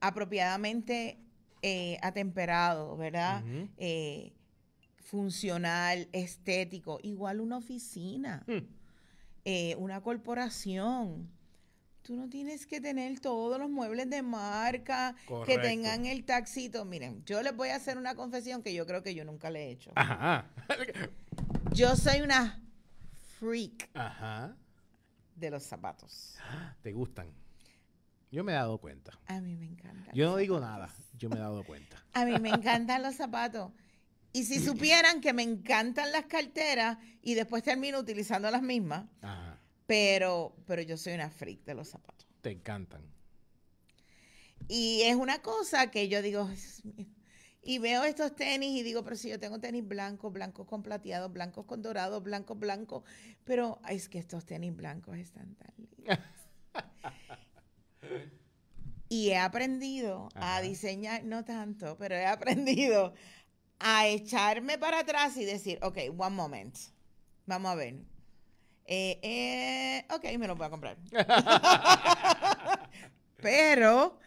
apropiadamente eh, atemperado, ¿verdad? Eh, funcional, estético, igual una oficina, hmm. eh, una corporación. Tú no tienes que tener todos los muebles de marca, que tengan el taxito. Miren, yo les voy a hacer una confesión que yo creo que yo nunca le he hecho. Ajá. yo soy una freak de los zapatos. ¿Te gustan? Yo me he dado cuenta. A mí me encanta. Yo no digo nada, yo me he dado cuenta. a mí me encantan los zapatos. Y si supieran que me encantan las carteras y después termino utilizando las mismas. Ajá pero, pero yo soy una freak de los zapatos. Te encantan. Y es una cosa que yo digo, y veo estos tenis y digo, pero si yo tengo tenis blancos, blancos con plateados, blancos con dorado, blancos, blancos, pero es que estos tenis blancos están tan lindos. y he aprendido a diseñar, no tanto, pero he aprendido a echarme para atrás y decir, ok, one moment, vamos a ver, eh, eh, ok, me lo voy a comprar. Pero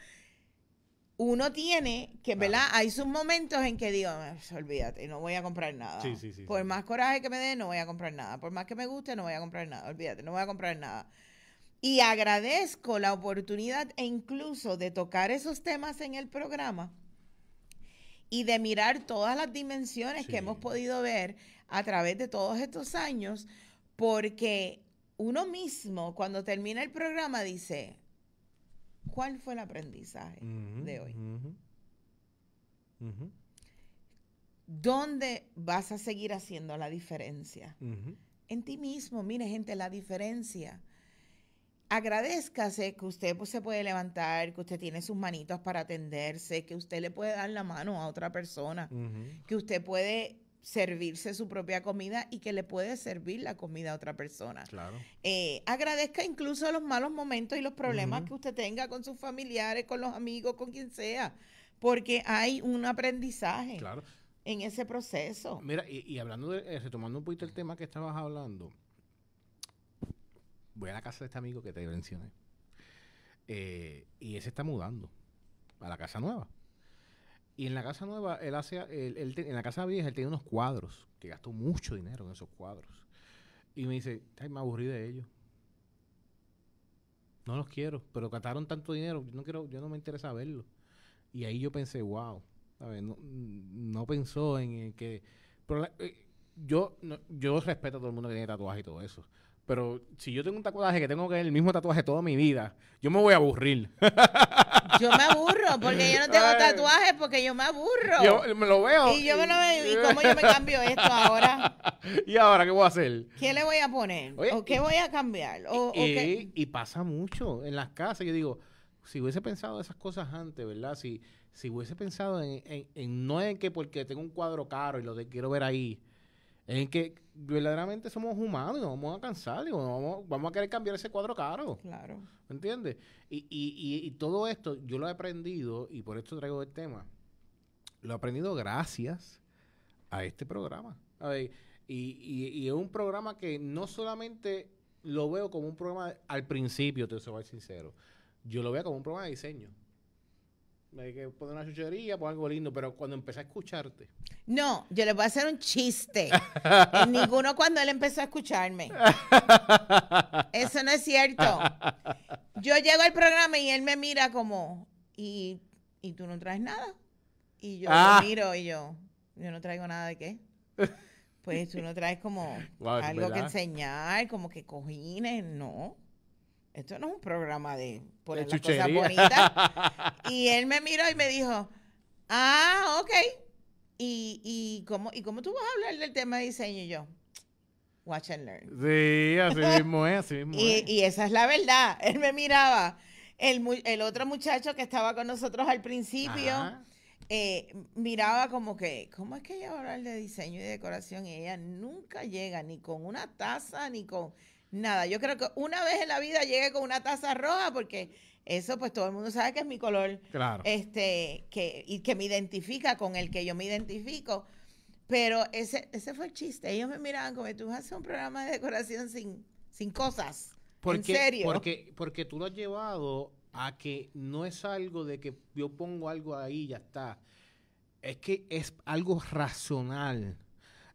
uno tiene que, ¿verdad? Hay sus momentos en que digo, ah, pues, olvídate, no voy a comprar nada. Por más coraje que me dé, no voy a comprar nada. Por más que me guste, no voy a comprar nada. Olvídate, no voy a comprar nada. Y agradezco la oportunidad e incluso de tocar esos temas en el programa y de mirar todas las dimensiones que hemos podido ver a través de todos estos años porque uno mismo cuando termina el programa dice, ¿cuál fue el aprendizaje de hoy? ¿Dónde vas a seguir haciendo la diferencia? En ti mismo, mire gente, la diferencia. Agradezcase que usted pues, se puede levantar, que usted tiene sus manitos para atenderse, que usted le puede dar la mano a otra persona, que usted puede servirse su propia comida y que le puede servir la comida a otra persona. Claro. Eh, agradezca incluso los malos momentos y los problemas que usted tenga con sus familiares, con los amigos, con quien sea, porque hay un aprendizaje en ese proceso. Mira, y, hablando de, eh, retomando un poquito el tema que estabas hablando, voy a la casa de este amigo que te mencioné, eh, y ese está mudando a la casa nueva. Y en la casa nueva, él hace él, en la casa vieja, él tiene unos cuadros, que gastó mucho dinero en esos cuadros. Y me dice, me aburrí de ellos. No los quiero, pero gastaron tanto dinero, yo no quiero, yo no me interesa verlos. Y ahí yo pensé, wow, No, pensó en, que... Eh, yo, yo respeto a todo el mundo que tiene tatuajes y todo eso. Pero si yo tengo un tatuaje que tengo que el mismo tatuaje toda mi vida, yo me voy a aburrir. Yo me aburro porque yo no tengo tatuajes porque yo me aburro. Yo me lo veo. Y yo me lo veo. ¿Y cómo yo me cambio esto ahora? ¿Y ahora qué voy a hacer? ¿Qué le voy a poner? ¿O qué voy a cambiar? y, pasa mucho en las casas. Yo digo, si hubiese pensado esas cosas antes, ¿verdad? Si, si hubiese pensado en, en, en no en que porque tengo un cuadro caro y lo quiero ver ahí, en que verdaderamente somos humanos y nos vamos a cansar, y vamos, a querer cambiar ese cuadro caro. Claro. ¿Me entiendes? Y, y, y, todo esto yo lo he aprendido, y por esto traigo el tema, lo he aprendido gracias a este programa. y, es un programa que no solamente lo veo como un programa, al principio te voy a ser sincero, yo lo veo como un programa de diseño. Me que poner una chuchería, poner algo lindo, pero cuando empecé a escucharte. No, yo le voy a hacer un chiste. en ninguno cuando él empezó a escucharme. Eso no es cierto. Yo llego al programa y él me mira como, ¿y, y tú no traes nada? Y yo lo ah. miro y yo, yo no traigo nada de qué. Pues tú no traes como algo que enseñar, como que cojines, no esto no es un programa de poner las cosas y él me miró y me dijo, ah, ok. ¿Y, y, cómo, ¿Y cómo tú vas a hablar del tema de diseño? Y yo, watch and learn. Sí, así mismo es, así mismo y, Y esa es la verdad. Él me miraba. El, otro muchacho que estaba con nosotros al principio eh, miraba como que, ¿cómo es que ella va a hablar de diseño y decoración? Y ella nunca llega ni con una taza, ni con nada. Yo creo que una vez en la vida llegué con una taza roja porque eso pues todo el mundo sabe que es mi color. Claro. Este, que, y que me identifica con el que yo me identifico. Pero ese, ese fue el chiste. Ellos me miraban como tú hacer un programa de decoración sin, sin cosas. ¿En serio? Porque, porque tú lo has llevado a que no es algo de que yo pongo algo ahí y ya está. Es que es algo racional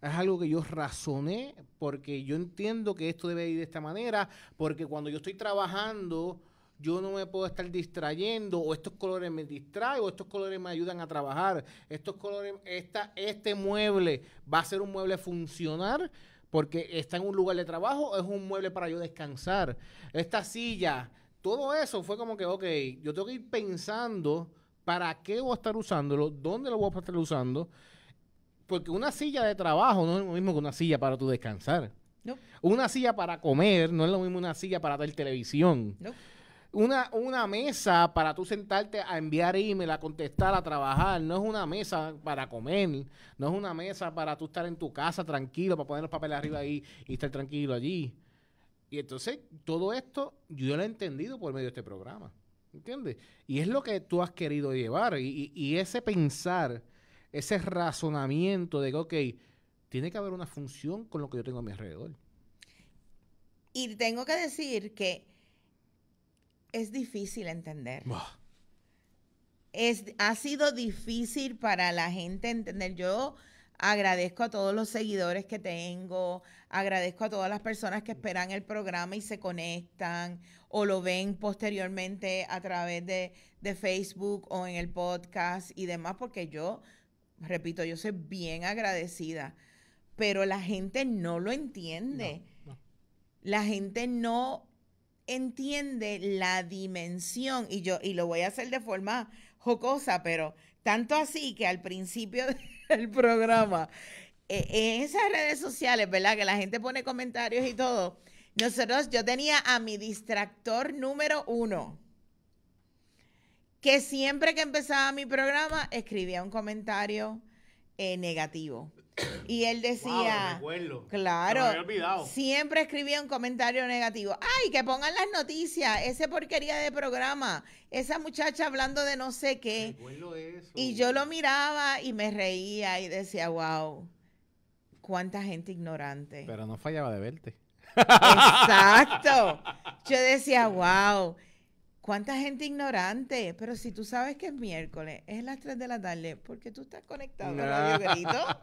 es algo que yo razoné porque yo entiendo que esto debe ir de esta manera, porque cuando yo estoy trabajando, yo no me puedo estar distrayendo, o estos colores me distraen, o estos colores me ayudan a trabajar, estos colores, este mueble va a ser un mueble funcionar porque está en un lugar de trabajo, o es un mueble para yo descansar, esta silla, todo eso fue como que, ok, yo tengo que ir pensando para qué voy a estar usándolo, dónde lo voy a estar usando porque una silla de trabajo no es lo mismo que una silla para tu descansar. No. Una silla para comer no es lo mismo una silla para ver televisión. No. Una, una, mesa para tú sentarte a enviar email, a contestar, a trabajar. No es una mesa para comer. No es una mesa para tú estar en tu casa tranquilo, para poner los papeles arriba ahí y estar tranquilo allí. Y entonces, todo esto yo lo he entendido por medio de este programa. ¿Entiendes? Y es lo que tú has querido llevar. y ese pensar ese razonamiento de que, ok, tiene que haber una función con lo que yo tengo a mi alrededor. Y tengo que decir que es difícil entender. ha sido difícil para la gente entender. Yo agradezco a todos los seguidores que tengo, agradezco a todas las personas que esperan el programa y se conectan o lo ven posteriormente a través de, de Facebook o en el podcast y demás, porque yo repito, yo soy bien agradecida, pero la gente no lo entiende. La gente no entiende la dimensión y yo y lo voy a hacer de forma jocosa, pero tanto así que al principio del programa e, en esas redes sociales, ¿verdad? Que la gente pone comentarios y todo. Nosotros, yo tenía a mi distractor número uno que siempre que empezaba mi programa escribía un comentario eh, negativo. Y él decía, claro, siempre escribía un comentario negativo. Ay, que pongan las noticias, ese porquería de programa, esa muchacha hablando de no sé qué. Eso. Y yo lo miraba y me reía y decía, wow, cuánta gente ignorante. Pero no fallaba de verte. Exacto. Yo decía, wow, ¿Cuánta gente ignorante? Pero si tú sabes que es miércoles, es las 3 de la tarde, porque tú estás conectado a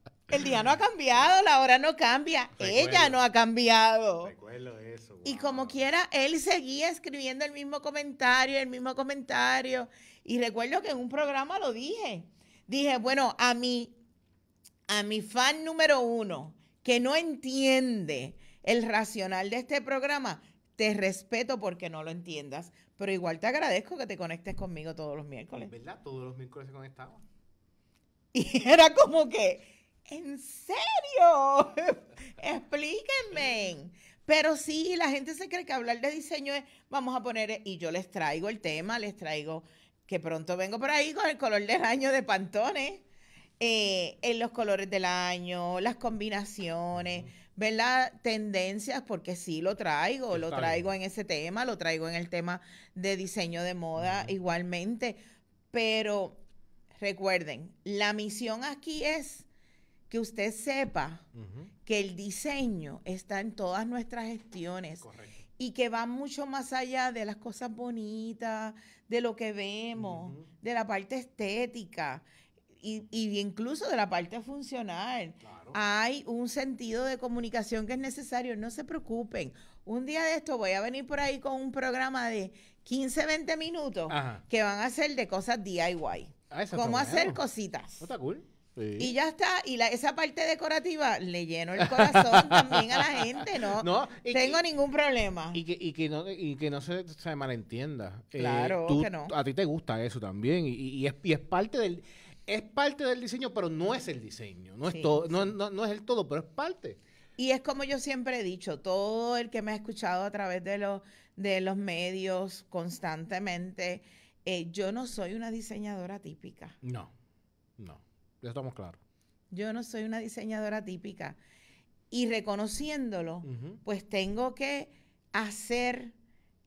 El día no ha cambiado, la hora no cambia, ella no ha cambiado. Recuerdo eso. Y como quiera, él seguía escribiendo el mismo comentario, el mismo comentario. Y recuerdo que en un programa lo dije. Dije, bueno, a mi, a mi fan número uno, que no entiende el racional de este programa, te respeto porque no lo entiendas, pero igual te agradezco que te conectes conmigo todos los miércoles. ¿Verdad? Todos los miércoles Y era como que, ¿en serio? Explíquenme. Pero sí, la gente se cree que hablar de diseño es, vamos a poner, y yo les traigo el tema, les traigo, que pronto vengo por ahí con el color del año de Pantone, eh, en los colores del año, las combinaciones. Ver las Tendencias, porque sí lo traigo, lo traigo en ese tema, lo traigo en el tema de diseño de moda igualmente, pero recuerden, la misión aquí es que usted sepa que el diseño está en todas nuestras gestiones. y que va mucho más allá de las cosas bonitas, de lo que vemos, de la parte estética y, y, incluso de la parte funcional. Claro. Hay un sentido de comunicación que es necesario, no se preocupen. Un día de esto voy a venir por ahí con un programa de 15, 20 minutos que van a ser de cosas DIY. Como ah, Cómo hacer cositas. Está cool. Y ya está, y la, esa parte decorativa le lleno el corazón también a la gente, ¿no? No tengo ningún problema. Y que, y que, no, y que no se, se malentienda. Eh, claro, que no. A ti te gusta eso también, y, y, es, y es parte del es parte del diseño, pero no es el diseño. No es, todo, No, es el todo, pero es parte. Y es como yo siempre he dicho, todo el que me ha escuchado a través de, los de los medios constantemente, eh, yo no soy una diseñadora típica. No, no, ya estamos claros. Yo no soy una diseñadora típica. Y reconociéndolo, pues tengo que hacer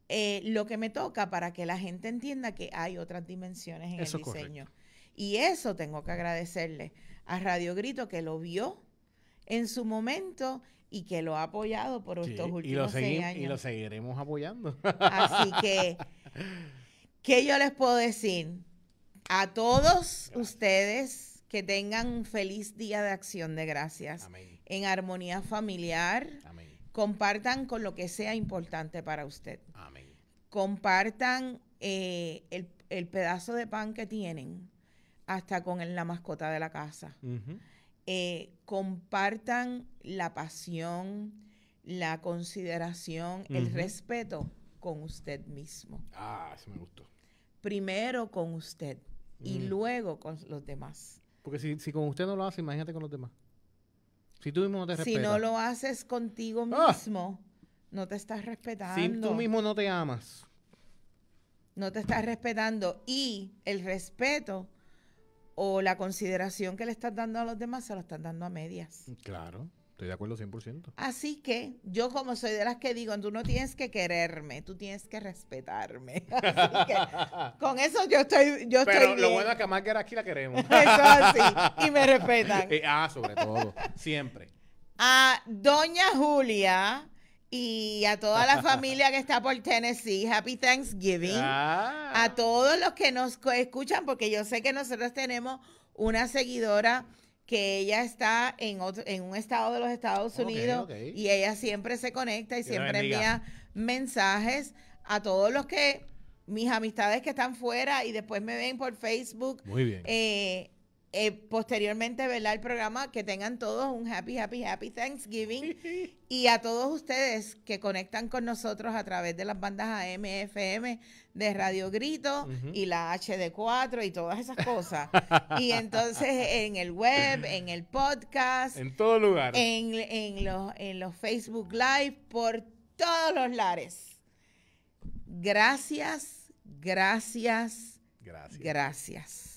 eh, lo que me toca para que la gente entienda que hay otras dimensiones en el diseño. Y eso tengo que agradecerle a Radio Grito que lo vio en su momento y que lo ha apoyado por estos últimos seis años. Y lo seguiremos apoyando. Así que, ¿qué yo les puedo decir? A todos ustedes que tengan un feliz día de acción de gracias. En armonía familiar. Compartan con lo que sea importante para usted. Amén. Compartan eh, el, el pedazo de pan que tienen hasta con la mascota de la casa. Eh, compartan la pasión, la consideración, el respeto con usted mismo. Ah, eso me gustó. Primero con usted y mm. luego con los demás. Porque si, con usted no lo hace, imagínate con los demás. Si tú mismo no te respetas. Si no lo haces contigo ¡Ah! mismo, no te estás respetando. Si tú mismo no te amas. No te estás respetando. Y el respeto o la consideración que le estás dando a los demás se lo están dando a medias. Mm, claro, estoy de acuerdo 100%. Así que yo como soy de las que digo, tú no tienes que quererme, tú tienes que respetarme. con eso yo estoy yo Pero lo bueno es que a aquí la queremos. Eso así, y me respetan. Eh, ah, sobre todo, siempre. A Doña Julia y a toda la familia que está por Tennessee, Happy Thanksgiving. A todos los que nos escuchan, porque yo sé que nosotros tenemos una seguidora que ella está en, otro, en un estado de los Estados Unidos y ella siempre se conecta y siempre envía mensajes a todos los que, mis amistades que están fuera y después me ven por Facebook. Muy bien. Eh, eh, posteriormente, verá El programa, que tengan todos un happy, happy, happy Thanksgiving. y a todos ustedes que conectan con nosotros a través de las bandas AM, FM, de Radio Grito y la HD4 y todas esas cosas. y entonces en el web, en el podcast. En todo lugar. En, en, los, en los Facebook Live, por todos los lares. Gracias, gracias, gracias. Gracias.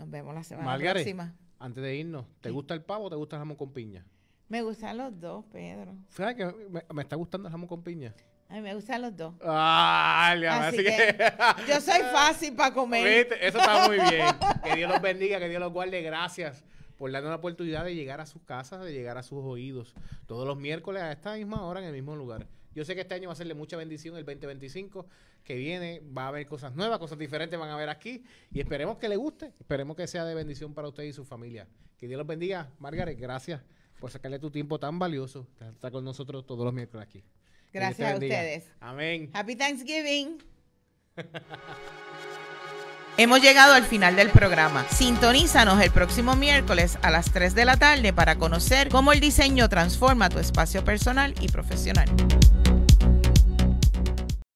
Nos vemos la semana próxima. Antes de irnos, ¿te gusta el pavo o te gusta el jamón con piña? Me gustan los dos, Pedro. ¿Sabes que me, está gustando el jamón con piña? A mí me gustan los dos. así, que, yo soy fácil para comer. Eso está muy bien. Que Dios los bendiga, que Dios los guarde. Gracias por darnos la oportunidad de llegar a sus casas, de llegar a sus oídos. Todos los miércoles a esta misma hora en el mismo lugar. Yo sé que este año va a serle mucha bendición el 2025 que viene va a haber cosas nuevas, cosas diferentes van a haber aquí y esperemos que le guste, esperemos que sea de bendición para usted y su familia. Que Dios los bendiga. Margaret, gracias por sacarle tu tiempo tan valioso. Está con nosotros todos los miércoles aquí. Gracias a ustedes. Amén. Happy Thanksgiving. Hemos llegado al final del programa. Sintonízanos el próximo miércoles a las 3 de la tarde para conocer cómo el diseño transforma tu espacio personal y profesional.